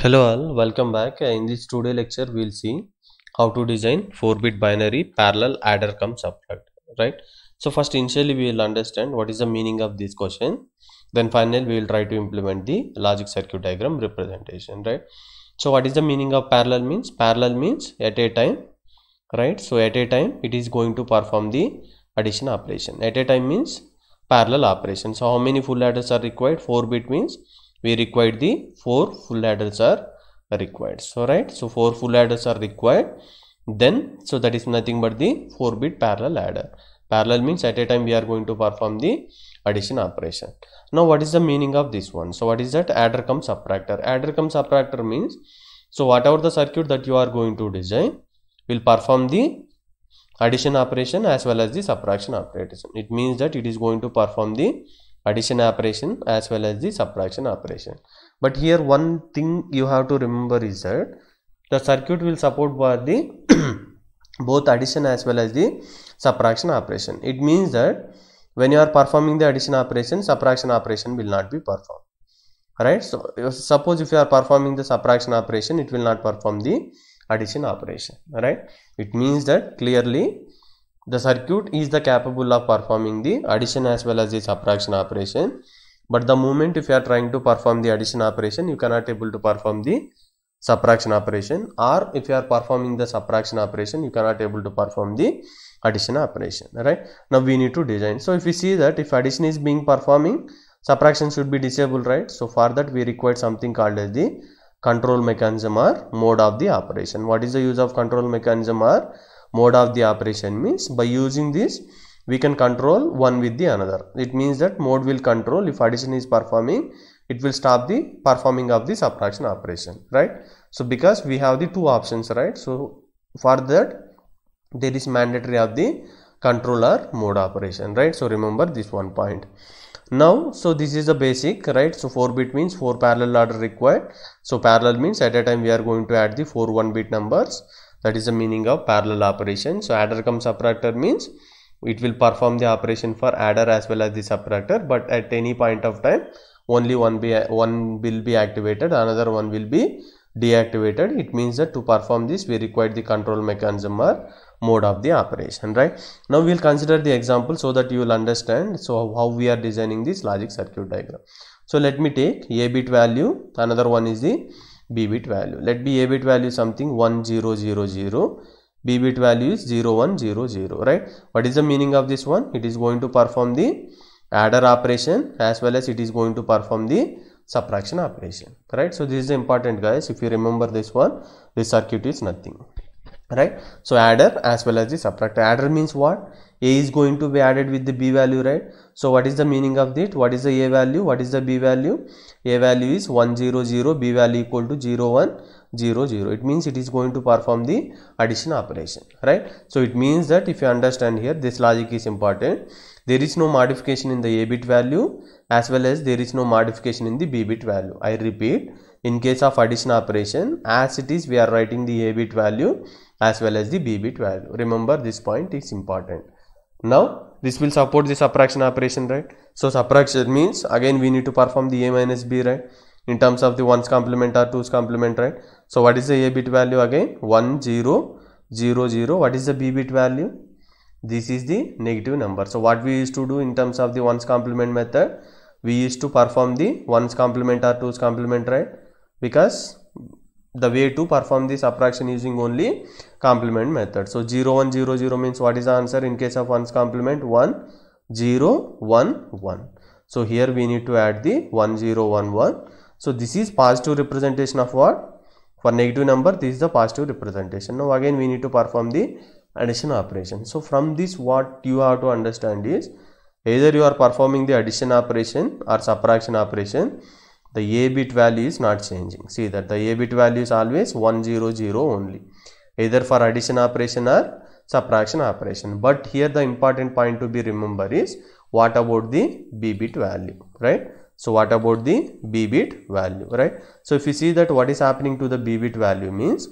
hello all welcome back uh, in this today lecture we'll see how to design 4-bit binary parallel adder come subtract right so first initially we will understand what is the meaning of this question then finally we will try to implement the logic circuit diagram representation right so what is the meaning of parallel means parallel means at a time right so at a time it is going to perform the addition operation at a time means parallel operation so how many full adders are required 4 bit means we required the four full adders are required so right so four full adders are required then so that is nothing but the four bit parallel adder parallel means at a time we are going to perform the addition operation now what is the meaning of this one so what is that adder cum subtractor adder cum subtractor means so whatever the circuit that you are going to design will perform the addition operation as well as the subtraction operation it means that it is going to perform the addition operation as well as the subtraction operation but here one thing you have to remember is that the circuit will support both the both addition as well as the subtraction operation it means that when you are performing the addition operation subtraction operation will not be performed right so suppose if you are performing the subtraction operation it will not perform the addition operation right it means that clearly the circuit is the capable of performing the addition as well as the subtraction operation. But the moment if you are trying to perform the addition operation, you cannot able to perform the subtraction operation or if you are performing the subtraction operation, you cannot able to perform the addition operation. Right. Now we need to design. So if we see that if addition is being performing, subtraction should be disabled, right? So for that we require something called as the control mechanism or mode of the operation. What is the use of control mechanism or mode of the operation means by using this we can control one with the another it means that mode will control if addition is performing it will stop the performing of the subtraction operation right so because we have the two options right so for that there is mandatory of the controller mode operation right so remember this one point now so this is the basic right so 4 bit means 4 parallel order required so parallel means at a time we are going to add the 4 1 bit numbers that is the meaning of parallel operation so adder cum subtractor means it will perform the operation for adder as well as the subtractor but at any point of time only one be one will be activated another one will be deactivated it means that to perform this we require the control mechanism or mode of the operation right now we will consider the example so that you will understand so how we are designing this logic circuit diagram so let me take a bit value another one is the b bit value let a bit value something 1000 b bit value is 0100 right what is the meaning of this one it is going to perform the adder operation as well as it is going to perform the subtraction operation right so this is important guys if you remember this one this circuit is nothing right so adder as well as the subtractor adder means what a is going to be added with the b value right so what is the meaning of that what is the a value what is the b value a value is 100 b value equal to 0100 it means it is going to perform the addition operation right so it means that if you understand here this logic is important there is no modification in the a bit value as well as there is no modification in the b bit value i repeat in case of addition operation as it is we are writing the a bit value as well as the b bit value. Remember this point is important. Now this will support the subtraction operation right. So subtraction means again we need to perform the a minus b right in terms of the 1's complement or 2's complement right. So what is the a bit value again 1 0 0 0 what is the b bit value this is the negative number. So what we used to do in terms of the 1's complement method we used to perform the 1's complement or 2's complement right because the way to perform this subtraction using only complement method. So 0 1 0 0 means what is the answer in case of 1's complement 1 0 1 1. So here we need to add the 1 0 1 1. So this is positive representation of what? For negative number this is the positive representation. Now again we need to perform the addition operation. So from this what you have to understand is either you are performing the addition operation or subtraction operation the a bit value is not changing see that the a bit value is always 100 only either for addition operation or subtraction operation but here the important point to be remember is what about the b bit value right so what about the b bit value right so if you see that what is happening to the b bit value means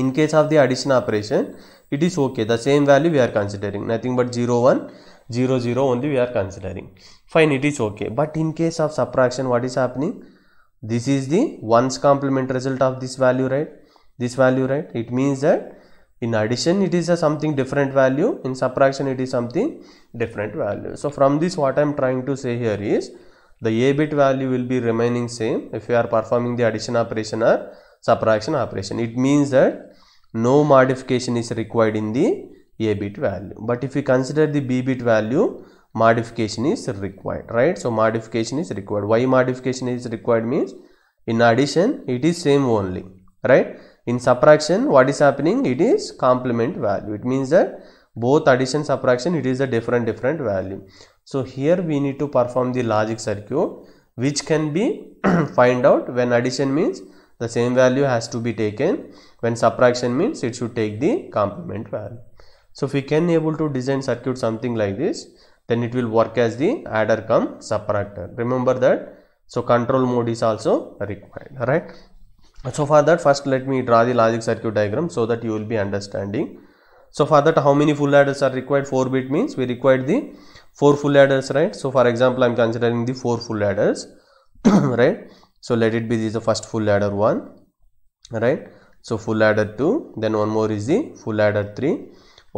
in case of the addition operation it is okay the same value we are considering nothing but 0 1 0 0 only we are considering fine it is okay but in case of subtraction what is happening this is the 1's complement result of this value right this value right it means that in addition it is a something different value in subtraction it is something different value so from this what i am trying to say here is the a bit value will be remaining same if you are performing the addition operation or subtraction operation it means that no modification is required in the a bit value but if we consider the b bit value modification is required right so modification is required why modification is required means in addition it is same only right in subtraction what is happening it is complement value it means that both addition subtraction it is a different different value so here we need to perform the logic circuit which can be find out when addition means the same value has to be taken when subtraction means it should take the complement value so if we can able to design circuit something like this, then it will work as the adder come subtractor. Remember that. So control mode is also required. Right. So for that first let me draw the logic circuit diagram so that you will be understanding. So for that how many full adders are required 4 bit means we require the 4 full adders right. So for example I am considering the 4 full adders right. So let it be this is the first full adder 1 right. So full adder 2 then one more is the full adder 3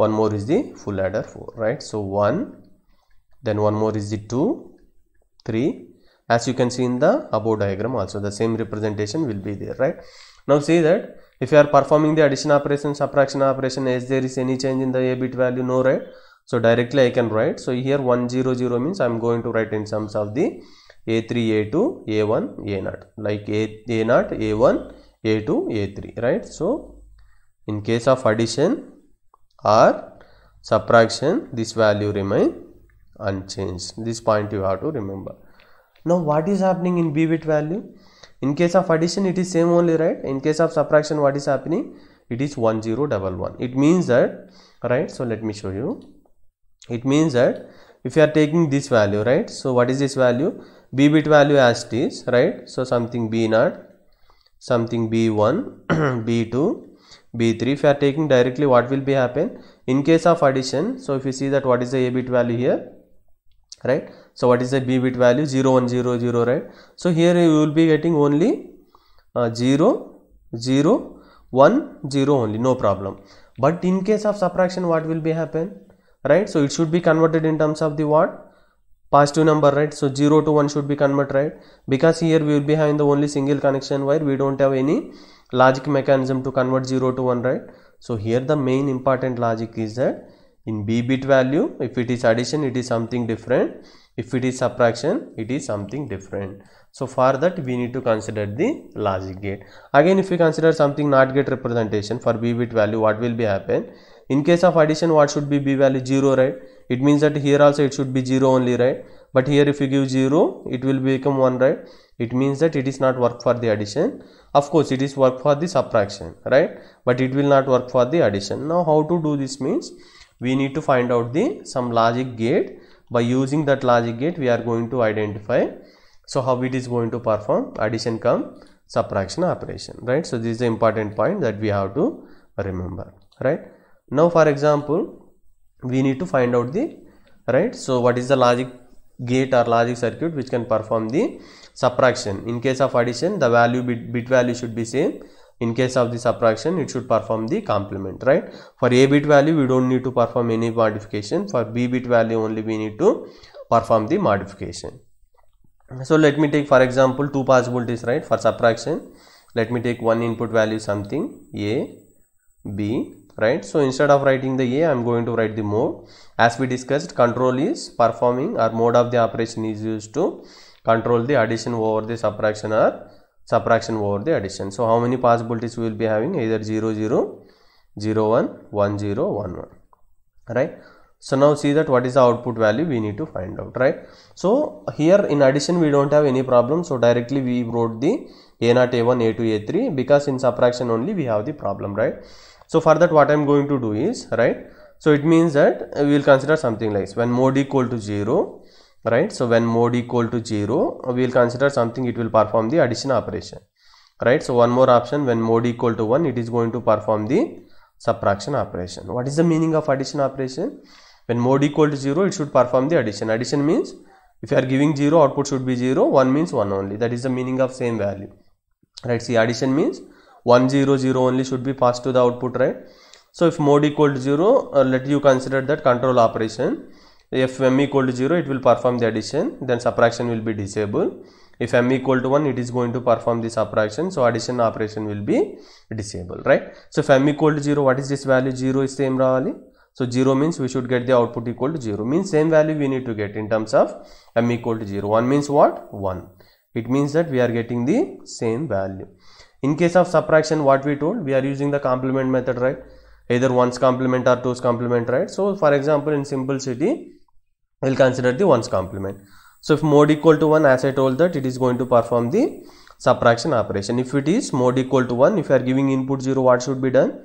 one more is the full adder 4 right so 1 then one more is the 2 3 as you can see in the above diagram also the same representation will be there right now see that if you are performing the addition operation subtraction operation as there is any change in the a bit value no right so directly i can write so here 100 means i'm going to write in sums of the a3 a2 a1 a0 like a a0 a1 a2 a3 right so in case of addition or subtraction this value remain unchanged this point you have to remember now what is happening in b-bit value in case of addition it is same only right in case of subtraction what is happening it is 1011 it means that right so let me show you it means that if you are taking this value right so what is this value b bit value as it is right so something b naught something b1 b2 b3 if you are taking directly what will be happen in case of addition so if you see that what is the a bit value here right so what is the b bit value 0 1 0 0 right so here you will be getting only uh, 0 0 1 0 only no problem but in case of subtraction what will be happen right so it should be converted in terms of the what positive number right so 0 to 1 should be converted right because here we will be having the only single connection wire we don't have any logic mechanism to convert 0 to 1 right so here the main important logic is that in b bit value if it is addition it is something different if it is subtraction it is something different so for that we need to consider the logic gate again if we consider something not gate representation for b bit value what will be happen in case of addition what should be b value 0 right it means that here also it should be 0 only right but here if you give 0 it will become 1 right it means that it is not work for the addition of course it is work for the subtraction right but it will not work for the addition now how to do this means we need to find out the some logic gate by using that logic gate we are going to identify so how it is going to perform addition come subtraction operation right so this is the important point that we have to remember right now for example we need to find out the right so what is the logic gate or logic circuit which can perform the subtraction in case of addition the value bit, bit value should be same in case of the subtraction it should perform the complement right for a bit value we don't need to perform any modification for b bit value only we need to perform the modification so let me take for example two possibilities right for subtraction let me take one input value something a b right so instead of writing the a i'm going to write the mode as we discussed control is performing or mode of the operation is used to control the addition over the subtraction or subtraction over the addition so how many possibilities we will be having either 0 0 0 1 1 0 1 1 right so now see that what is the output value we need to find out right so here in addition we don't have any problem so directly we wrote the a0 a1 a2 a3 because in subtraction only we have the problem right so, for that what I am going to do is right. So, it means that we will consider something like this when mode equal to 0 right. So, when mode equal to 0 we will consider something it will perform the addition operation right. So, one more option when mode equal to 1 it is going to perform the subtraction operation. What is the meaning of addition operation? When mode equal to 0 it should perform the addition. Addition means if you are giving 0 output should be 0 1 means 1 only that is the meaning of same value right see addition means 100 only should be passed to the output right so if mode equal to 0 uh, let you consider that control operation if m equal to 0 it will perform the addition then subtraction will be disabled if m equal to 1 it is going to perform the subtraction so addition operation will be disabled right so if m equal to 0 what is this value 0 is same value so 0 means we should get the output equal to 0 means same value we need to get in terms of m equal to 0 1 means what 1 it means that we are getting the same value in case of subtraction, what we told, we are using the complement method, right? Either 1's complement or 2's complement, right? So, for example, in simplicity, we'll consider the 1's complement. So, if mode equal to 1, as I told that, it is going to perform the subtraction operation. If it is mode equal to 1, if you are giving input 0, what should be done?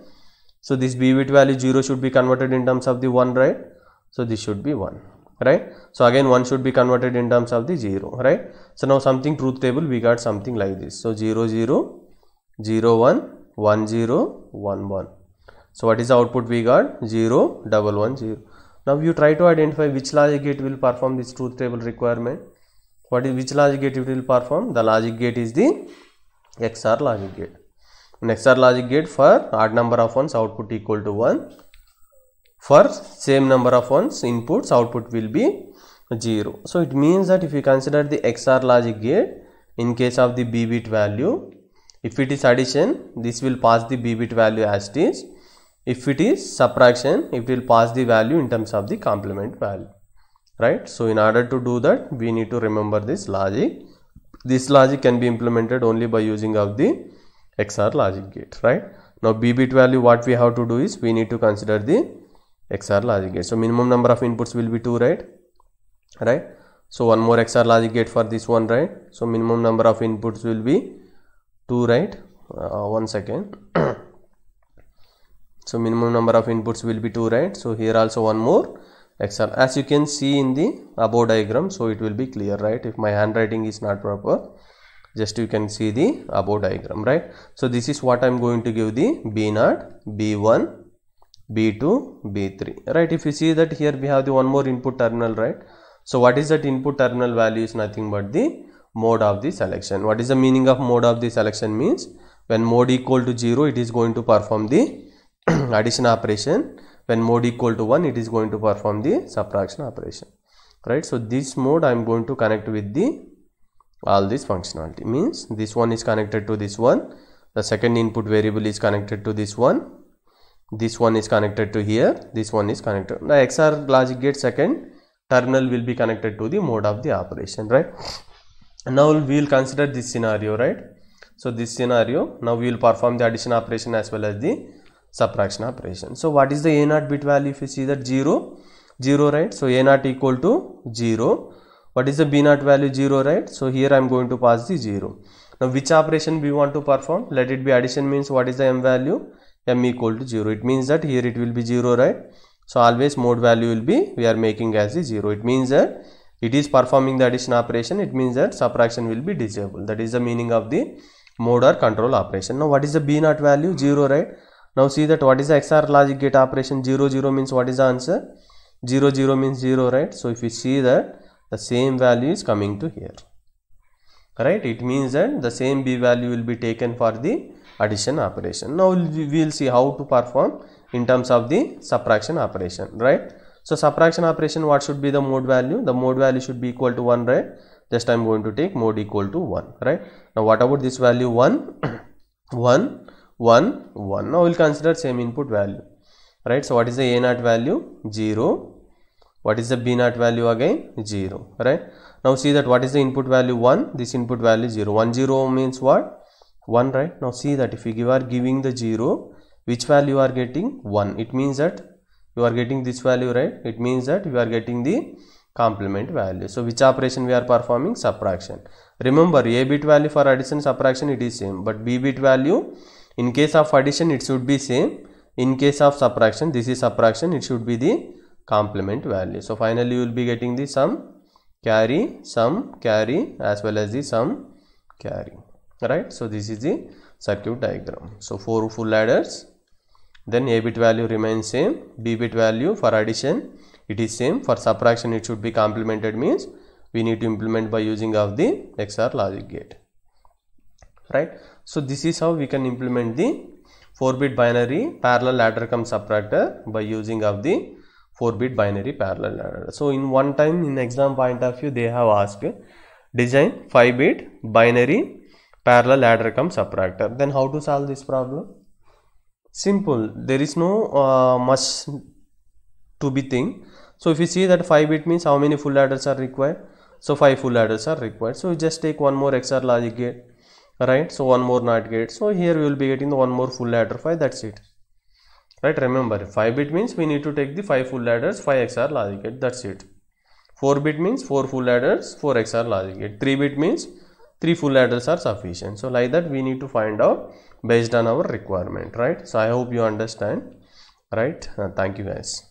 So, this B bit value 0 should be converted in terms of the 1, right? So, this should be 1 right so again one should be converted in terms of the zero right so now something truth table we got something like this so 0 0 0 1 1 0 1 1. So what is the output we got? 0 double 1 0. Now you try to identify which logic gate will perform this truth table requirement. What is which logic gate it will perform? The logic gate is the XOR logic gate. In XOR logic gate for odd number of ones output equal to 1. For same number of ones inputs output will be 0. So it means that if you consider the XOR logic gate in case of the B bit value if it is addition, this will pass the b bit value as it is. If it is subtraction, it will pass the value in terms of the complement value. Right. So, in order to do that, we need to remember this logic. This logic can be implemented only by using of the XOR logic gate. Right. Now, b bit value what we have to do is we need to consider the XOR logic gate. So, minimum number of inputs will be 2, right? Right. So, one more XOR logic gate for this one, right? So, minimum number of inputs will be 2 right uh, one second so minimum number of inputs will be 2 right so here also one more excel as you can see in the above diagram so it will be clear right if my handwriting is not proper just you can see the above diagram right so this is what i'm going to give the b naught b1 b2 b3 right if you see that here we have the one more input terminal right so what is that input terminal value is nothing but the mode of the selection. What is the meaning of mode of the selection means? When mode equal to 0, it is going to perform the addition operation. When mode equal to 1, it is going to perform the subtraction operation. Right. So, this mode I am going to connect with the all this functionality means this one is connected to this one. The second input variable is connected to this one. This one is connected to here. This one is connected. The XOR logic gate second terminal will be connected to the mode of the operation. Right now we will consider this scenario right so this scenario now we will perform the addition operation as well as the subtraction operation so what is the a naught bit value if you see that 0 0 right so a naught equal to 0 what is the b naught value 0 right so here i am going to pass the 0 now which operation we want to perform let it be addition means what is the m value m equal to 0 it means that here it will be 0 right so always mode value will be we are making as the 0 it means that it is performing the addition operation it means that subtraction will be disabled that is the meaning of the mode or control operation now what is the b naught value 0 right now see that what is the xor logic gate operation 0 0 means what is the answer 0 0 means 0 right so if you see that the same value is coming to here right it means that the same b value will be taken for the addition operation now we will see how to perform in terms of the subtraction operation right so subtraction operation what should be the mode value? The mode value should be equal to 1 right? Just I am going to take mode equal to 1 right? Now what about this value 1? 1, 1, 1. Now we will consider same input value right. So what is the A naught value? 0. What is the B naught value again? 0 right. Now see that what is the input value 1? This input value 0. 1 0 means what? 1 right. Now see that if you give, are giving the 0 which value are getting 1 it means that you are getting this value right it means that you are getting the complement value so which operation we are performing subtraction remember a bit value for addition subtraction it is same but b bit value in case of addition it should be same in case of subtraction this is subtraction it should be the complement value so finally you will be getting the sum carry sum carry as well as the sum carry right so this is the circuit diagram so four full adders then a bit value remains same b bit value for addition it is same for subtraction it should be complemented means we need to implement by using of the XOR logic gate right so this is how we can implement the 4 bit binary parallel adder cum subtractor by using of the 4 bit binary parallel ladder. so in one time in exam point of view they have asked design 5 bit binary parallel adder cum subtractor then how to solve this problem simple there is no uh, much to be thing so if you see that 5 bit means how many full adders are required so 5 full adders are required so you just take one more XOR logic gate right so one more NOT gate so here we will be getting the one more full adder 5 that's it right remember 5 bit means we need to take the 5 full adders 5 XOR logic gate that's it 4 bit means 4 full adders 4 XOR logic gate 3 bit means three full adders are sufficient so like that we need to find out based on our requirement right so i hope you understand right uh, thank you guys